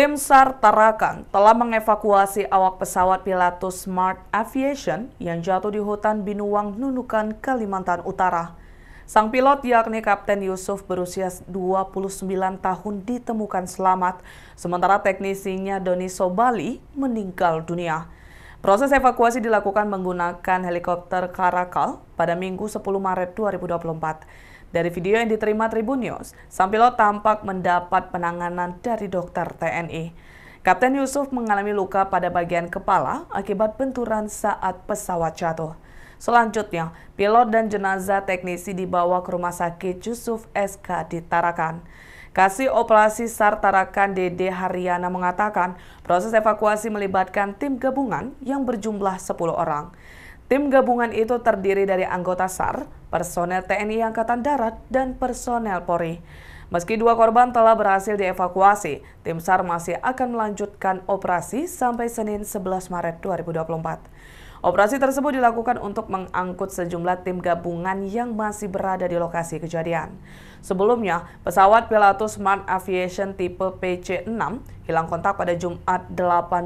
Tim SAR Tarakan telah mengevakuasi awak pesawat Pilatus Smart Aviation yang jatuh di hutan Binuang, Nunukan, Kalimantan Utara. Sang pilot yakni Kapten Yusuf berusia 29 tahun ditemukan selamat, sementara teknisinya Doni Sobali meninggal dunia. Proses evakuasi dilakukan menggunakan helikopter Karakal pada Minggu 10 Maret 2024. Dari video yang diterima Tribun News, Sampilo tampak mendapat penanganan dari dokter TNI. Kapten Yusuf mengalami luka pada bagian kepala akibat benturan saat pesawat jatuh. Selanjutnya, pilot dan jenazah teknisi dibawa ke Rumah Sakit Yusuf SK di Tarakan. Kasih Operasi SAR Tarakan Dede Haryana mengatakan proses evakuasi melibatkan tim gabungan yang berjumlah 10 orang. Tim gabungan itu terdiri dari anggota SAR, personel TNI Angkatan Darat, dan personel Polri. Meski dua korban telah berhasil dievakuasi, tim SAR masih akan melanjutkan operasi sampai Senin 11 Maret 2024. Operasi tersebut dilakukan untuk mengangkut sejumlah tim gabungan yang masih berada di lokasi kejadian. Sebelumnya, pesawat Pilatus Smart Aviation tipe PC-6 hilang kontak pada Jumat 8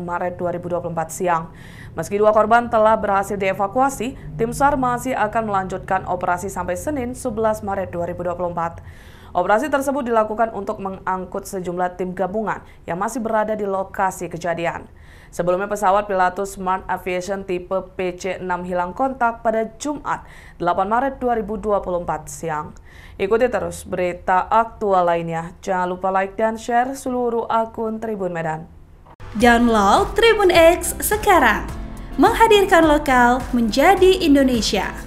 Maret 2024 siang. Meski dua korban telah berhasil dievakuasi, tim SAR masih akan melanjutkan operasi sampai Senin 11 Maret 2024. Operasi tersebut dilakukan untuk mengangkut sejumlah tim gabungan yang masih berada di lokasi kejadian. Sebelumnya pesawat Pilatus Smart Aviation tipe PC-6 hilang kontak pada Jumat 8 Maret 2024 siang. Ikuti terus berita aktual lainnya. Jangan lupa like dan share seluruh akun Tribun Medan. Download Tribun X sekarang. Menghadirkan lokal menjadi Indonesia.